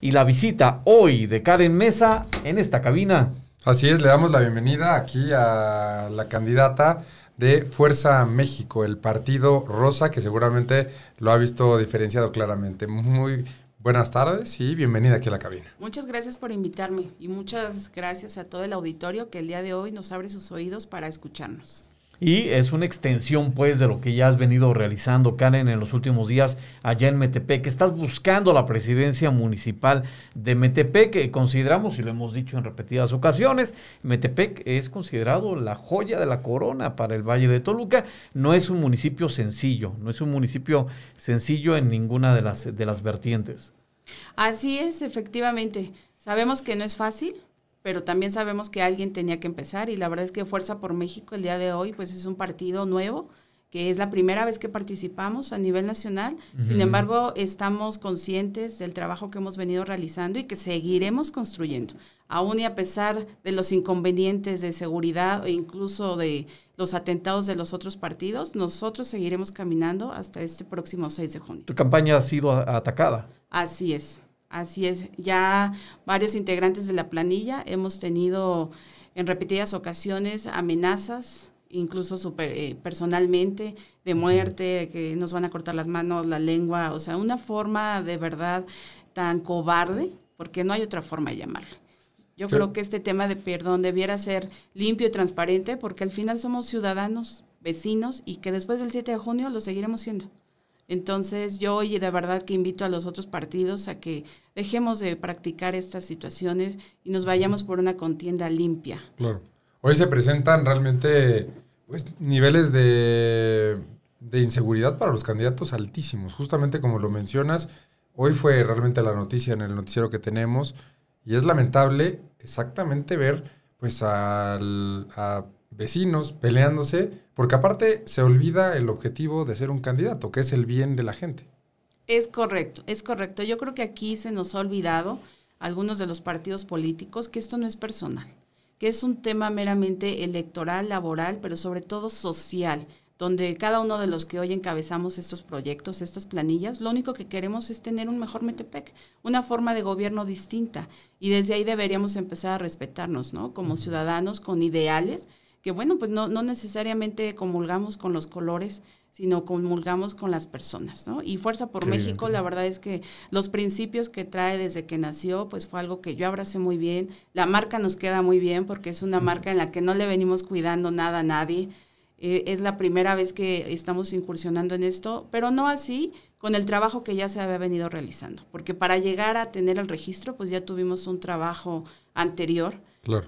y la visita hoy de Karen Mesa en esta cabina. Así es, le damos la bienvenida aquí a la candidata de Fuerza México, el partido rosa que seguramente lo ha visto diferenciado claramente. Muy buenas tardes y bienvenida aquí a la cabina. Muchas gracias por invitarme y muchas gracias a todo el auditorio que el día de hoy nos abre sus oídos para escucharnos. Y es una extensión, pues, de lo que ya has venido realizando, Karen, en los últimos días allá en Metepec. Estás buscando la presidencia municipal de Metepec, que consideramos, y lo hemos dicho en repetidas ocasiones, Metepec es considerado la joya de la corona para el Valle de Toluca. No es un municipio sencillo, no es un municipio sencillo en ninguna de las, de las vertientes. Así es, efectivamente. Sabemos que no es fácil, pero también sabemos que alguien tenía que empezar y la verdad es que Fuerza por México el día de hoy pues es un partido nuevo que es la primera vez que participamos a nivel nacional. Sin embargo, estamos conscientes del trabajo que hemos venido realizando y que seguiremos construyendo, aún y a pesar de los inconvenientes de seguridad e incluso de los atentados de los otros partidos, nosotros seguiremos caminando hasta este próximo 6 de junio. Tu campaña ha sido atacada. Así es. Así es, ya varios integrantes de la planilla hemos tenido en repetidas ocasiones amenazas, incluso eh, personalmente, de muerte, que nos van a cortar las manos, la lengua, o sea, una forma de verdad tan cobarde, porque no hay otra forma de llamarla. Yo creo que este tema de perdón debiera ser limpio y transparente, porque al final somos ciudadanos, vecinos, y que después del 7 de junio lo seguiremos siendo. Entonces yo hoy de verdad que invito a los otros partidos a que dejemos de practicar estas situaciones y nos vayamos por una contienda limpia. Claro. Hoy se presentan realmente pues, niveles de, de inseguridad para los candidatos altísimos. Justamente como lo mencionas, hoy fue realmente la noticia en el noticiero que tenemos y es lamentable exactamente ver pues al, a vecinos peleándose, porque aparte se olvida el objetivo de ser un candidato, que es el bien de la gente. Es correcto, es correcto. Yo creo que aquí se nos ha olvidado algunos de los partidos políticos que esto no es personal, que es un tema meramente electoral, laboral, pero sobre todo social, donde cada uno de los que hoy encabezamos estos proyectos, estas planillas, lo único que queremos es tener un mejor Metepec, una forma de gobierno distinta. Y desde ahí deberíamos empezar a respetarnos, ¿no? Como ciudadanos con ideales que bueno, pues no, necesariamente comulgamos con los colores, sino comulgamos con las personas, ¿no? Y Fuerza por México, la verdad es que los principios que trae desde que nació, pues fue algo que yo abracé muy bien. La marca nos queda muy bien porque es una marca en la que no le venimos cuidando nada a nadie. Eh, es la primera vez que estamos incursionando en esto, pero no así con el trabajo que ya se había venido realizando, porque para llegar a tener el registro, pues ya tuvimos un trabajo anterior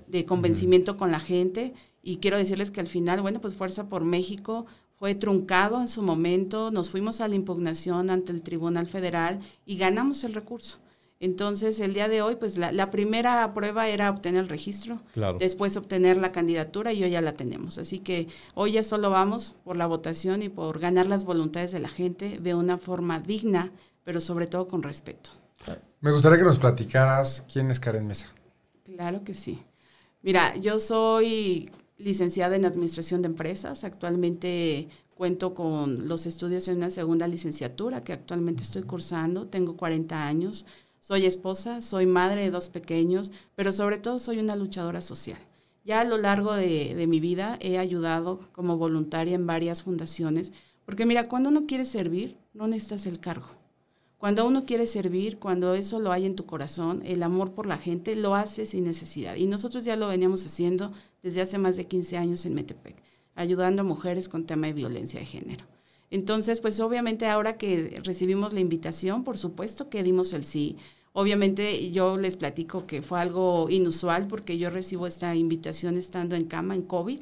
de convencimiento con la gente y quiero decirles que al final, bueno, pues Fuerza por México fue truncado en su momento, nos fuimos a la impugnación ante el Tribunal Federal y ganamos el recurso. Entonces, el día de hoy, pues la, primera prueba era obtener el registro, claro. después obtener la candidatura y hoy ya la tenemos. Así que hoy ya solo vamos por la votación y por ganar las voluntades de la gente de una forma digna, pero sobre todo con respeto. Me gustaría que nos platicaras quién es Karen Mesa. Claro que sí. Mira, yo soy licenciada en Administración de Empresas. Actualmente cuento con los estudios en una segunda licenciatura que actualmente estoy cursando. Tengo 40 años. Soy esposa, soy madre de dos pequeños, pero sobre todo soy una luchadora social. Ya a lo largo de, mi vida he ayudado como voluntaria en varias fundaciones, porque mira, cuando uno quiere servir, no necesitas el cargo cuando uno quiere servir, cuando eso lo hay en tu corazón, el amor por la gente, lo hace sin necesidad. Y nosotros ya lo veníamos haciendo desde hace más de 15 años en Metepec, ayudando a mujeres con tema de violencia de género. Entonces, pues obviamente ahora que recibimos la invitación, por supuesto que dimos el sí. Obviamente yo les platico que fue algo inusual porque yo recibo esta invitación estando en cama en COVID.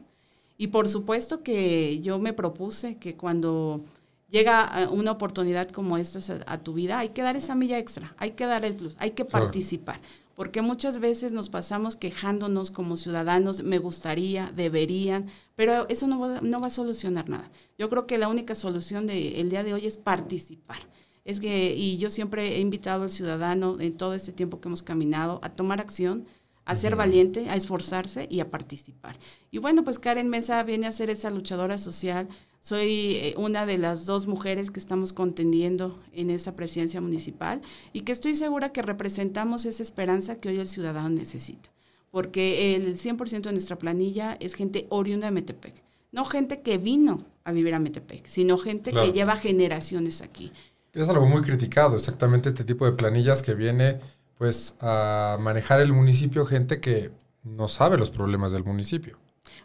Y por supuesto que yo me propuse que cuando llega eh, una oportunidad como esta a tu vida, hay que dar esa milla extra, hay que dar el plus, hay que participar. Porque muchas veces nos pasamos quejándonos como ciudadanos, me gustaría, deberían, pero eso no va, no va a solucionar nada. Yo creo que la única solución del día de hoy es participar. Es que, y yo siempre he invitado al ciudadano en todo este tiempo que hemos caminado a tomar acción, a ser valiente, a esforzarse y a participar. Y bueno, pues Karen Mesa viene a ser esa luchadora social. Soy eh, una de las dos mujeres que estamos contendiendo en esa presidencia municipal y que estoy segura que representamos esa esperanza que hoy el ciudadano necesita, porque el 100% de nuestra planilla es gente oriunda de Metepec, no gente que vino a vivir a Metepec, sino gente que lleva generaciones aquí. Es algo muy criticado, exactamente este tipo de planillas que viene pues a manejar el municipio gente que no sabe los problemas del municipio.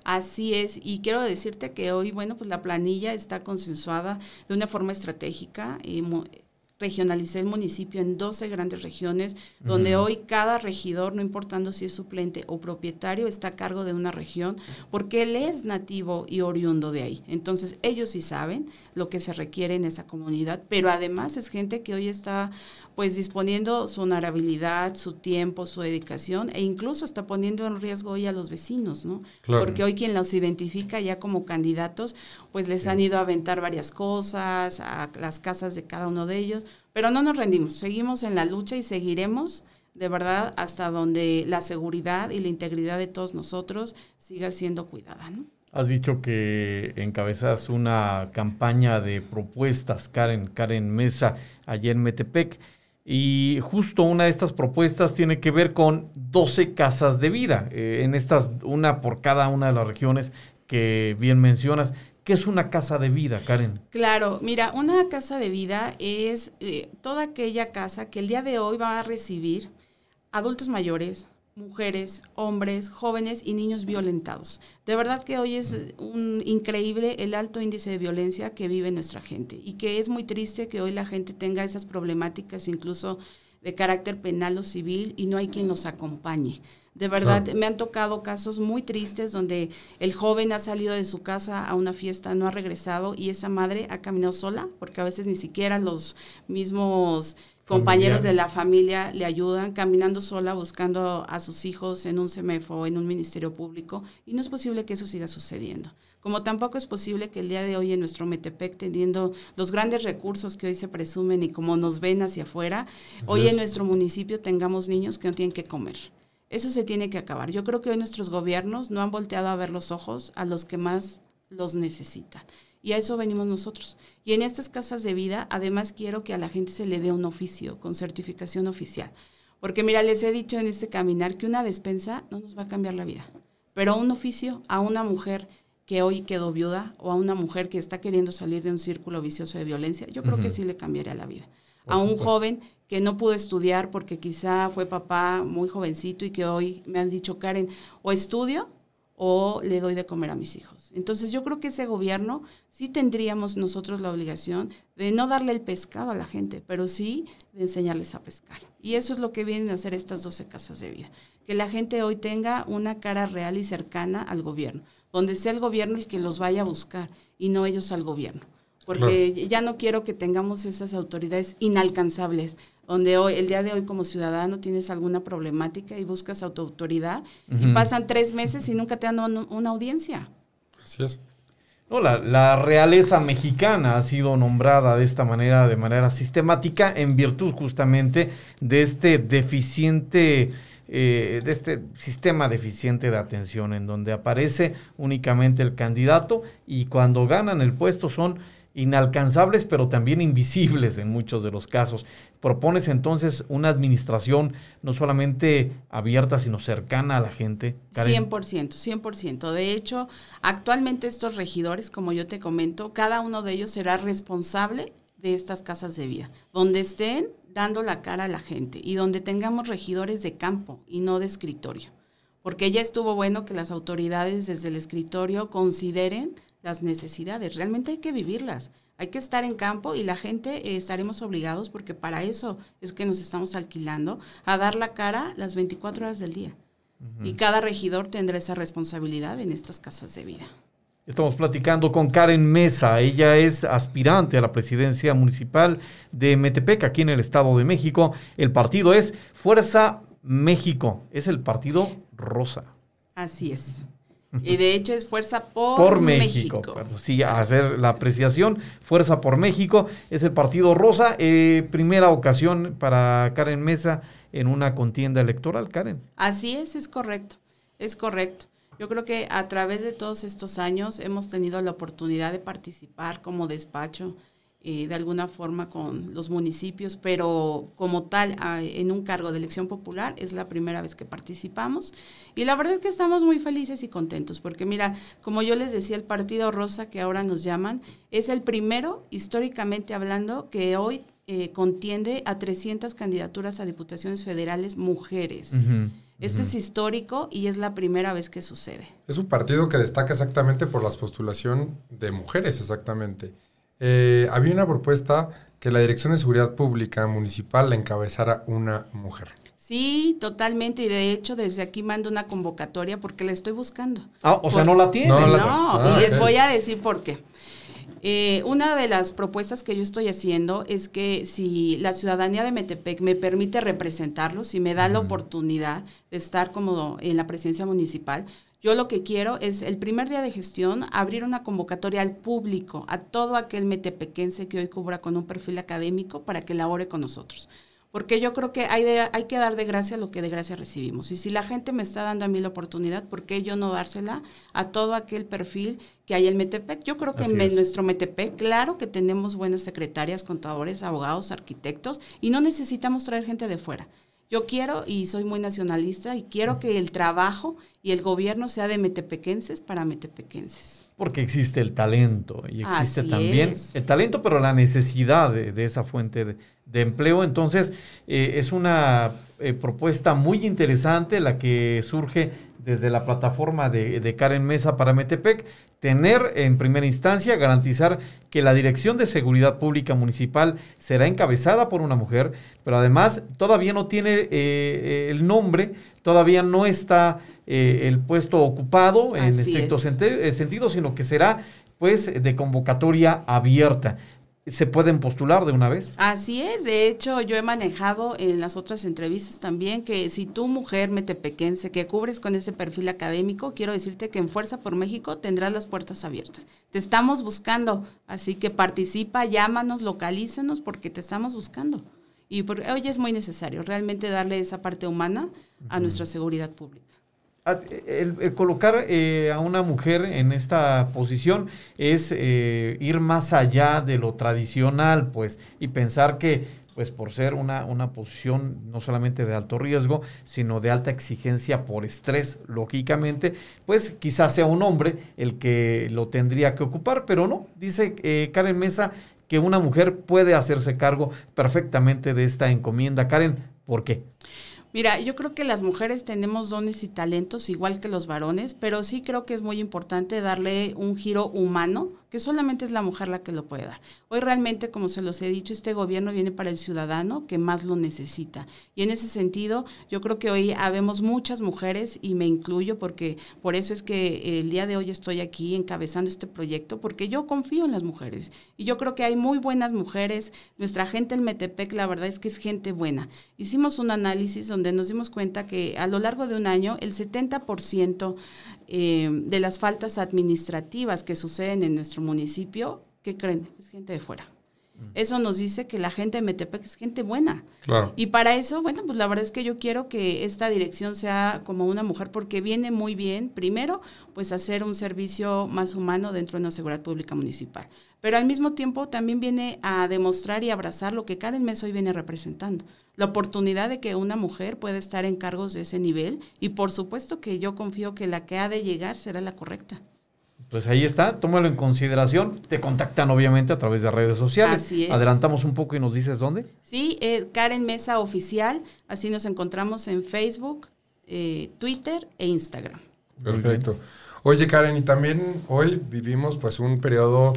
Así es, y quiero decirte que hoy, bueno, pues la planilla está consensuada de una forma estratégica. Y em, regionalicé el municipio en 12 grandes regiones, donde hoy cada regidor, no importando si es suplente o propietario, está a cargo de una región, porque él es nativo y oriundo de ahí. Entonces, ellos sí saben lo que se requiere en esa comunidad, pero además es gente que hoy está pues disponiendo su honorabilidad, su tiempo, su dedicación e incluso está poniendo en riesgo hoy a los vecinos, ¿no? Porque hoy quien los identifica ya como candidatos, pues les han ido a aventar varias cosas a las casas de cada uno de ellos, pero no nos rendimos, seguimos en la lucha y seguiremos de verdad hasta donde la seguridad y la integridad de todos nosotros siga siendo cuidada, ¿no? Has dicho que encabezas una campaña de propuestas, Karen, Karen Mesa, ayer en Metepec. Y justo una de estas propuestas tiene que ver con 12 casas de vida, eh, en estas, una por cada una de las regiones que bien mencionas. ¿Qué es una casa de vida, Karen? Claro, mira, una casa de vida es eh, toda aquella casa que el día de hoy va a recibir adultos mayores, mujeres, hombres, jóvenes y niños violentados. De verdad que hoy es un increíble el alto índice de violencia que vive nuestra gente y que es muy triste que hoy la gente tenga esas problemáticas incluso de carácter penal o civil y no hay quien los acompañe. De verdad, me han tocado casos muy tristes donde el joven ha salido de su casa a una fiesta, no ha regresado y esa madre ha caminado sola, porque a veces ni siquiera los mismos compañeros de la familia le ayudan caminando sola, buscando a sus hijos en un o en un ministerio público, y no es posible que eso siga sucediendo como tampoco es posible que el día de hoy en nuestro Metepec, teniendo los grandes recursos que hoy se presumen y como nos ven hacia afuera, hoy en nuestro municipio tengamos niños que no tienen que comer. Eso se tiene que acabar. Yo creo que hoy nuestros gobiernos no han volteado a ver los ojos a los que más los necesitan. Y a eso venimos nosotros. Y en estas casas de vida, además quiero que a la gente se le dé un oficio con certificación oficial. Porque mira, les he dicho en este caminar que una despensa no nos va a cambiar la vida, pero un oficio a una mujer que hoy quedó viuda o a una mujer que está queriendo salir de un círculo vicioso de violencia, yo creo que sí le cambiaría la vida. a un joven que no pudo estudiar porque quizá fue papá muy jovencito y que hoy me han dicho, Karen, o estudio o le doy de comer a mis hijos. Entonces yo creo que ese gobierno sí tendríamos nosotros la obligación de no darle el pescado a la gente, pero sí de enseñarles a pescar. Y eso es lo que vienen a hacer estas 12 casas de vida, que la gente hoy tenga una cara real y cercana al gobierno donde sea el gobierno el que los vaya a buscar y no ellos al gobierno. Porque ya no quiero que tengamos esas autoridades inalcanzables, donde hoy, el día de hoy como ciudadano tienes alguna problemática y buscas a autoridad y pasan tres meses y nunca te dan una audiencia. Así es. No, la, la, realeza mexicana ha sido nombrada de esta manera, de manera sistemática, en virtud justamente de este deficiente eh, de este sistema deficiente de atención en donde aparece únicamente el candidato y cuando ganan el puesto son inalcanzables pero también invisibles en muchos de los casos. Propones entonces una administración no solamente abierta sino cercana a la gente. 100%, 100%. De hecho, actualmente estos regidores, como yo te comento, cada uno de ellos será responsable de estas casas de vida. Donde estén, dando la cara a la gente y donde tengamos regidores de campo y no de escritorio. Porque ya estuvo bueno que las autoridades desde el escritorio consideren las necesidades. Realmente hay que vivirlas. Hay que estar en campo y la gente eh, estaremos obligados, porque para eso es que nos estamos alquilando, a dar la cara las 24 horas del día. Y cada regidor tendrá esa responsabilidad en estas casas de vida. Estamos platicando con Karen Mesa. Ella es aspirante a la presidencia municipal de Metepec, aquí en el Estado de México. El partido es Fuerza México. Es el partido rosa. Así es. Y de hecho es Fuerza por, por México. México. sí, a hacer la apreciación. Fuerza por México es el partido rosa. Eh, primera ocasión para Karen Mesa en una contienda electoral, Karen. Así es, es correcto. Es correcto. Yo creo que a través de todos estos años hemos tenido la oportunidad de participar como despacho eh, de alguna forma con los municipios, pero como tal en un cargo de elección popular es la primera vez que participamos y la verdad es que estamos muy felices y contentos porque mira, como yo les decía, el Partido Rosa que ahora nos llaman es el primero históricamente hablando que hoy eh, contiende a 300 candidaturas a diputaciones federales mujeres. Esto es histórico y es la primera vez que sucede. Es un partido que destaca exactamente por la postulación de mujeres, exactamente. Eh, había una propuesta que la Dirección de Seguridad Pública Municipal la encabezara una mujer. Sí, totalmente. Y de hecho, desde aquí mando una convocatoria porque la estoy buscando. Ah, o sea, no la tiene. No, no. Ah, y les voy a decir por qué. Eh, una de las propuestas que yo estoy haciendo es que si la ciudadanía de Metepec me permite representarlos, y me da la oportunidad de estar como en la presencia municipal, yo lo que quiero es el primer día de gestión abrir una convocatoria al público, a todo aquel metepequense que hoy cubra con un perfil académico para que labore con nosotros porque yo creo que hay, hay que dar de gracia lo que de gracia recibimos. Y si la gente me está dando a mí la oportunidad, ¿por qué yo no dársela a todo aquel perfil que hay en Metepec? Yo creo que en nuestro Metepec, claro que tenemos buenas secretarias, contadores, abogados, arquitectos, y no necesitamos traer gente de fuera. Yo quiero y soy muy nacionalista y quiero que el trabajo y el gobierno sea de metepequenses para metepequenses. Porque existe el talento y existe también el talento, pero la necesidad de, esa fuente de, empleo. Entonces, eh, es una eh, propuesta muy interesante, la que surge desde la plataforma de, Karen Mesa para Metepec, tener en primera instancia, garantizar que la Dirección de Seguridad Pública Municipal será encabezada por una mujer, pero además todavía no tiene eh, eh, el nombre, todavía no está el puesto ocupado en estricto sentido, sino que será pues de convocatoria abierta se pueden postular de una vez. Así es, de hecho yo he manejado en las otras entrevistas también que si tú mujer metepequense que cubres con ese perfil académico, quiero decirte que en Fuerza por México tendrás las puertas abiertas. Te estamos buscando, así que participa, llámanos, localízanos porque te estamos buscando. Y porque hoy es muy necesario realmente darle esa parte humana a nuestra seguridad pública. Ah, el, colocar eh, a una mujer en esta posición es eh, ir más allá de lo tradicional, pues, y pensar que, pues, por ser una, una posición no solamente de alto riesgo, sino de alta exigencia por estrés, lógicamente, pues quizás sea un hombre el que lo tendría que ocupar, pero no, dice eh, Karen Mesa que una mujer puede hacerse cargo perfectamente de esta encomienda. Karen, ¿por qué? Mira, yo creo que las mujeres tenemos dones y talentos igual que los varones, pero sí creo que es muy importante darle un giro humano que solamente es la mujer la que lo puede dar. Hoy realmente, como se los he dicho, este gobierno viene para el ciudadano que más lo necesita. Y en ese sentido, yo creo que hoy habemos muchas mujeres y me incluyo porque por eso es que el día de hoy estoy aquí encabezando este proyecto, porque yo confío en las mujeres. Y yo creo que hay muy buenas mujeres. Nuestra gente en Metepec, la verdad es que es gente buena. Hicimos un análisis donde nos dimos cuenta que a lo largo de un año el 70% eh, de las faltas administrativas que suceden en nuestro municipio, ¿qué creen? Es gente de fuera. Eso nos dice que la gente de Metepec es gente buena. Y para eso, bueno, pues la verdad es que yo quiero que esta dirección sea como una mujer porque viene muy bien, primero, pues hacer un servicio más humano dentro de una seguridad pública municipal. Pero al mismo tiempo también viene a demostrar y abrazar lo que Karen Mesa hoy viene representando. La oportunidad de que una mujer pueda estar en cargos de ese nivel y por supuesto que yo confío que la que ha de llegar será la correcta. Pues ahí está, tómalo en consideración. Te contactan obviamente a través de redes sociales. Así es. Adelantamos un poco y nos dices dónde. Sí, eh, Karen Mesa Oficial. Así nos encontramos en Facebook, eh, Twitter e Instagram. Perfecto. Oye, Karen, y también hoy vivimos pues un periodo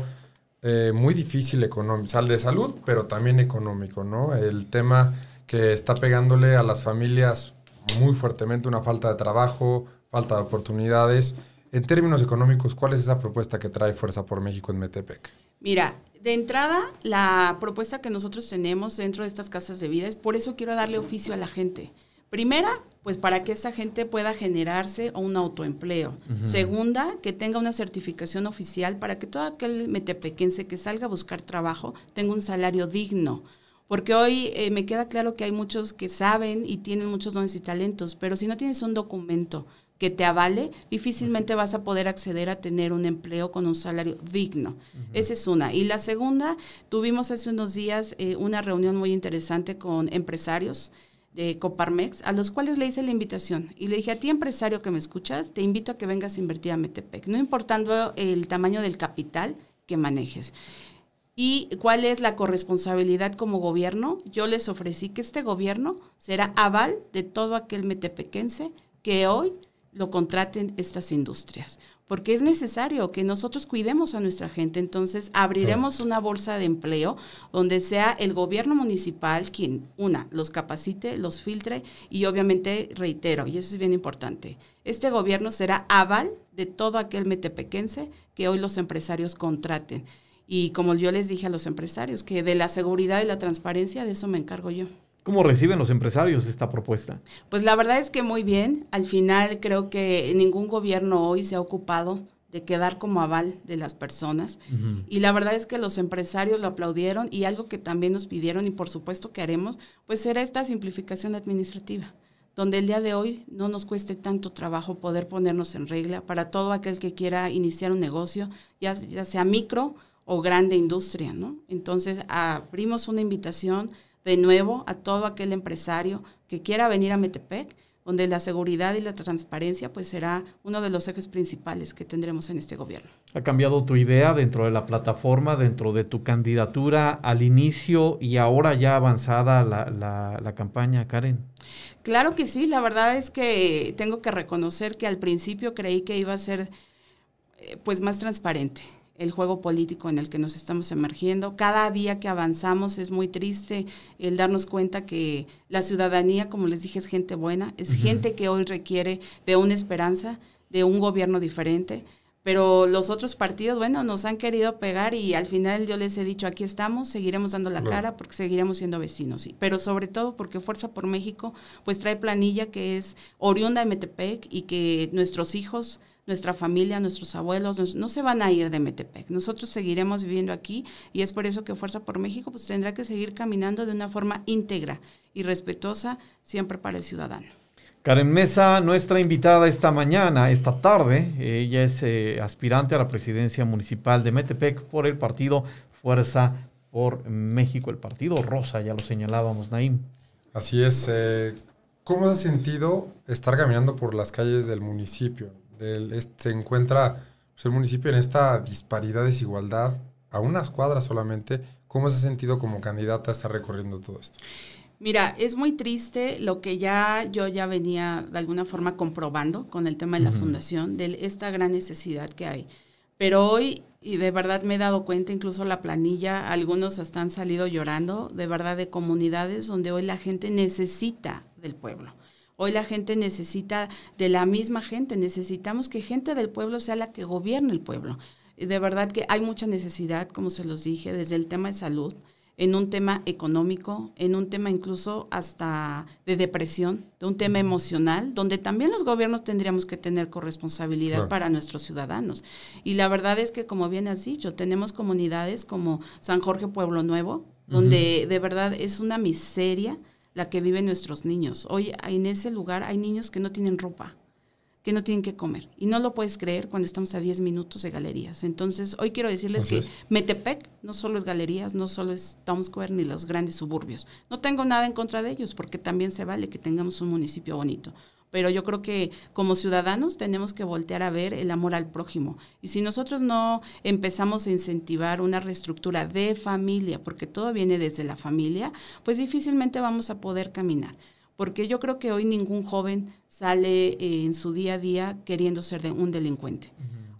eh, muy difícil económico, sal de salud, pero también económico, ¿no? El tema que está pegándole a las familias muy fuertemente, una falta de trabajo, falta de oportunidades. En términos económicos, ¿cuál es esa propuesta que trae Fuerza por México en Metepec? Mira, de entrada, la propuesta que nosotros tenemos dentro de estas casas de vida es por eso quiero darle oficio a la gente. Primera, pues para que esa gente pueda generarse un autoempleo. Segunda, que tenga una certificación oficial para que todo aquel metepequense que salga a buscar trabajo tenga un salario digno. Porque hoy eh, me queda claro que hay muchos que saben y tienen muchos dones y talentos, pero si no tienes un documento, que te avale, difícilmente vas a poder acceder a tener un empleo con un salario digno. Esa es una. Y la segunda, tuvimos hace unos días eh, una reunión muy interesante con empresarios de Coparmex, a los cuales le hice la invitación. Y le dije, a ti empresario que me escuchas, te invito a que vengas a invertir a Metepec, no importando el tamaño del capital que manejes. ¿Y cuál es la corresponsabilidad como gobierno? Yo les ofrecí que este gobierno será aval de todo aquel metepequense que hoy lo contraten estas industrias, porque es necesario que nosotros cuidemos a nuestra gente. Entonces, abriremos una bolsa de empleo donde sea el gobierno municipal quien, una, los capacite, los filtre y obviamente, reitero, y eso es bien importante, este gobierno será aval de todo aquel metepequense que hoy los empresarios contraten. Y como yo les dije a los empresarios, que de la seguridad y la transparencia, de eso me encargo yo. ¿Cómo reciben los empresarios esta propuesta? Pues la verdad es que muy bien. Al final creo que ningún gobierno hoy se ha ocupado de quedar como aval de las personas. Y la verdad es que los empresarios lo aplaudieron y algo que también nos pidieron y por supuesto que haremos, pues será esta simplificación administrativa donde el día de hoy no nos cueste tanto trabajo poder ponernos en regla para todo aquel que quiera iniciar un negocio, ya, sea micro o grande industria, ¿no? Entonces abrimos una invitación de nuevo a todo aquel empresario que quiera venir a Metepec, donde la seguridad y la transparencia pues será uno de los ejes principales que tendremos en este gobierno. ¿Ha cambiado tu idea dentro de la plataforma, dentro de tu candidatura al inicio y ahora ya avanzada la, la campaña, Karen? Claro que sí, la verdad es que tengo que reconocer que al principio creí que iba a ser eh, pues más transparente el juego político en el que nos estamos emergiendo. Cada día que avanzamos es muy triste el darnos cuenta que la ciudadanía, como les dije, es gente buena, es gente que hoy requiere de una esperanza, de un gobierno diferente. Pero los otros partidos, bueno, nos han querido pegar y al final yo les he dicho, aquí estamos, seguiremos dando la cara porque seguiremos siendo vecinos. Pero sobre todo porque Fuerza por México pues trae planilla que es oriunda de Metepec y que nuestros hijos nuestra familia, nuestros abuelos, no se van a ir de Metepec. Nosotros seguiremos viviendo aquí y es por eso que Fuerza por México pues, tendrá que seguir caminando de una forma íntegra y respetuosa siempre para el ciudadano. Karen Mesa, nuestra invitada esta mañana, esta tarde, ella es eh, aspirante a la presidencia municipal de Metepec por el partido Fuerza por México, el partido Rosa, ya lo señalábamos, Naim. Así es. Eh, ¿Cómo ha sentido estar caminando por las calles del municipio? se encuentra pues, el municipio en esta disparidad, desigualdad, a unas cuadras solamente. ¿Cómo se ha sentido como candidata estar recorriendo todo esto? Mira, es muy triste lo que ya yo ya venía de alguna forma comprobando con el tema de la fundación, de esta gran necesidad que hay. Pero hoy, y de verdad me he dado cuenta, incluso la planilla, algunos están han salido llorando, de verdad, de comunidades donde hoy la gente necesita del pueblo. Hoy la gente necesita de la misma gente, necesitamos que gente del pueblo sea la que gobierne el pueblo. De verdad que hay mucha necesidad, como se los dije, desde el tema de salud, en un tema económico, en un tema incluso hasta de depresión, de un tema emocional, donde también los gobiernos tendríamos que tener corresponsabilidad para nuestros ciudadanos. Y la verdad es que, como bien has dicho, tenemos comunidades como San Jorge Pueblo Nuevo, donde de verdad es una miseria la que viven nuestros niños. Hoy en ese lugar hay niños que no tienen ropa, que no tienen que comer. Y no lo puedes creer cuando estamos a 10 minutos de galerías. Entonces, hoy quiero decirles que Metepec no solo es galerías, no solo es Townsquare Square ni los grandes suburbios. No tengo nada en contra de ellos, porque también se vale que tengamos un municipio bonito pero yo creo que como ciudadanos tenemos que voltear a ver el amor al prójimo. Y si nosotros no empezamos a incentivar una reestructura de familia, porque todo viene desde la familia, pues difícilmente vamos a poder caminar porque yo creo que hoy ningún joven sale eh, en su día a día queriendo ser un delincuente.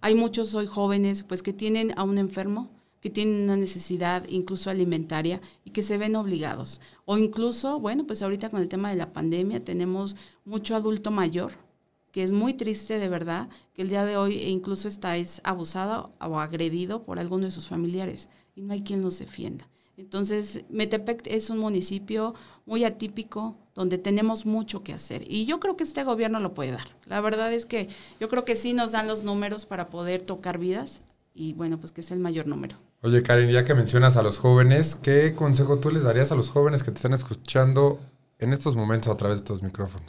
Hay muchos hoy jóvenes pues que tienen a un enfermo, que tienen una necesidad incluso alimentaria y que se ven obligados. O incluso, bueno, pues ahorita con el tema de la pandemia tenemos mucho adulto mayor, que es muy triste de verdad, que el día de hoy e incluso está es abusado o agredido por alguno de sus familiares y no hay quien los defienda. Entonces, Metepec es un municipio muy atípico donde tenemos mucho que hacer y yo creo que este gobierno lo puede dar. La verdad es que yo creo que sí nos dan los números para poder tocar vidas, y bueno, pues que es el mayor número. Oye, Karen, ya que mencionas a los jóvenes, ¿qué consejo tú les darías a los jóvenes que te están escuchando en estos momentos a través de estos micrófonos?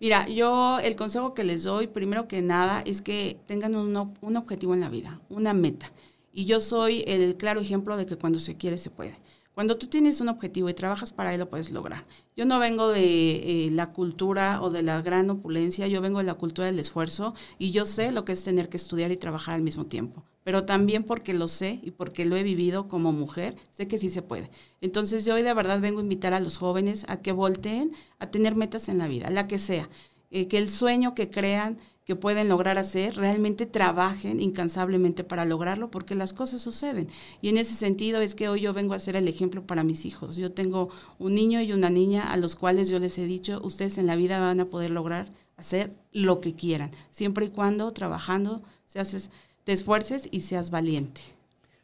Mira, yo el consejo que les doy, primero que nada, es que tengan un, un objetivo en la vida, una meta. Y yo soy el claro ejemplo de que cuando se quiere se puede. Cuando tú tienes un objetivo y trabajas para él, lo puedes lograr. Yo no vengo de eh, la cultura o de la gran opulencia, yo vengo de la cultura del esfuerzo y yo sé lo que es tener que estudiar y trabajar al mismo tiempo. Pero también porque lo sé y porque lo he vivido como mujer, sé que sí se puede. Entonces yo hoy de verdad vengo a invitar a los jóvenes a que volteen a tener metas en la vida, la que sea. Eh, que el sueño que crean que pueden lograr hacer, realmente trabajen incansablemente para lograrlo, porque las cosas suceden. Y en ese sentido es que hoy yo vengo a ser el ejemplo para mis hijos. Yo tengo un niño y una niña a los cuales yo les he dicho, ustedes en la vida van a poder lograr hacer lo que quieran, siempre y cuando trabajando se haces, te esfuerces y seas valiente.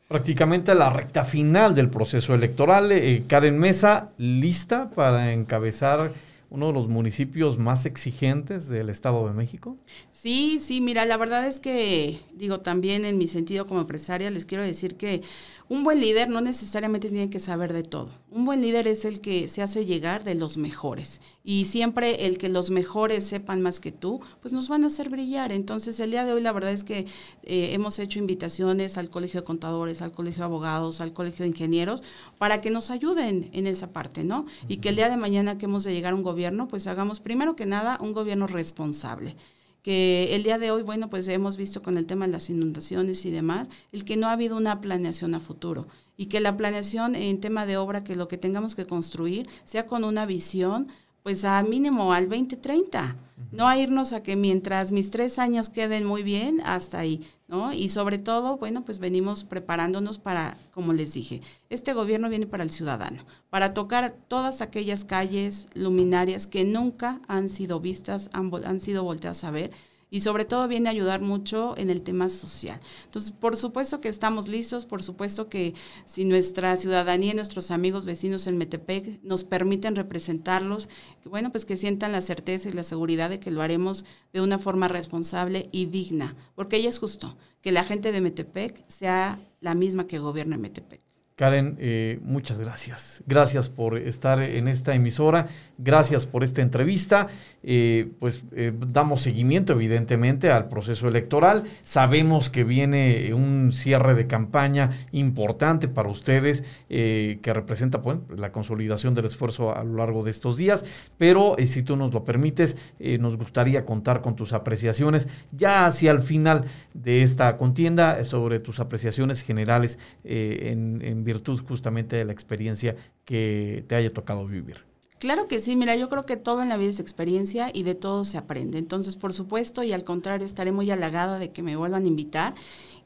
Prácticamente la recta final del proceso electoral. Eh, Karen Mesa, ¿lista para encabezar uno de los municipios más exigentes del Estado de México? Sí, sí, mira, la verdad es que, digo, también en mi sentido como empresaria, les quiero decir que un buen líder no necesariamente tiene que saber de todo. Un buen líder es el que se hace llegar de los mejores. Y siempre el que los mejores sepan más que tú, pues nos van a hacer brillar. Entonces el día de hoy la verdad es que eh, hemos hecho invitaciones al Colegio de Contadores, al Colegio de Abogados, al Colegio de Ingenieros, para que nos ayuden en esa parte, ¿no? Y que el día de mañana que hemos de llegar a un gobierno, pues hagamos primero que nada un gobierno responsable que el día de hoy, bueno, pues hemos visto con el tema de las inundaciones y demás, el que no ha habido una planeación a futuro y que la planeación en tema de obra, que lo que tengamos que construir sea con una visión, pues a mínimo al 2030, no a irnos a que mientras mis tres años queden muy bien, hasta ahí, ¿no? Y sobre todo, bueno, pues venimos preparándonos para, como les dije, este gobierno viene para el ciudadano, para tocar todas aquellas calles luminarias que nunca han sido vistas, han sido volteadas a ver y sobre todo viene a ayudar mucho en el tema social. Entonces, por supuesto que estamos listos, por supuesto que si nuestra ciudadanía y nuestros amigos vecinos en Metepec nos permiten representarlos, bueno, pues que sientan la certeza y la seguridad de que lo haremos de una forma responsable y digna, porque ella es justo que la gente de Metepec sea la misma que gobierna Metepec. Karen, eh, muchas gracias. Gracias por estar en esta emisora, gracias por esta entrevista. Eh, pues eh, damos seguimiento, evidentemente, al proceso electoral. Sabemos que viene un cierre de campaña importante para ustedes, que representa pues, la consolidación del esfuerzo a lo largo de estos días, pero si tú nos lo permites, nos gustaría contar con tus apreciaciones ya hacia el final de esta contienda sobre tus apreciaciones generales en, en virtud justamente de la experiencia que te haya tocado vivir. Claro que sí, mira, yo creo que todo en la vida es experiencia y de todo se aprende. Entonces, por supuesto, y al contrario, estaré muy halagada de que me vuelvan a invitar.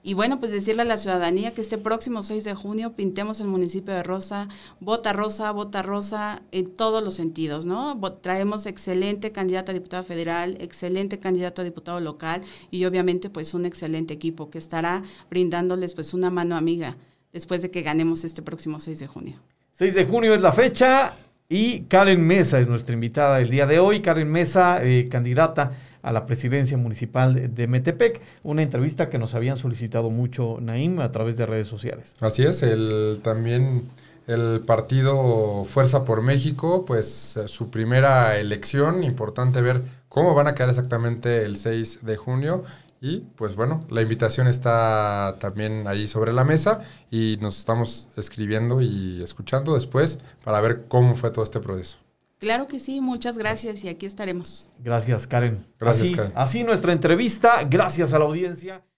Y bueno, pues decirle a la ciudadanía que este próximo 6 de junio pintemos el municipio de Rosa, vota Rosa, vota Rosa en todos los sentidos, ¿no? Traemos excelente candidata a diputada federal, excelente candidato a diputado local y obviamente pues un excelente equipo que estará brindándoles pues una mano amiga después de que ganemos este próximo 6 de junio. 6 de junio es la fecha y Karen Mesa es nuestra invitada el día de hoy. Karen Mesa, eh, candidata a la presidencia municipal de Metepec, una entrevista que nos habían solicitado mucho Naim a través de redes sociales. Así es, el, también el partido Fuerza por México, pues eh, su primera elección, importante ver cómo van a quedar exactamente el 6 de junio y pues bueno, la invitación está también ahí sobre la mesa y nos estamos escribiendo y escuchando después para ver cómo fue todo este proceso. Claro que sí, muchas gracias y aquí estaremos. Gracias, Karen. Gracias, Karen. Así nuestra entrevista, gracias a la audiencia.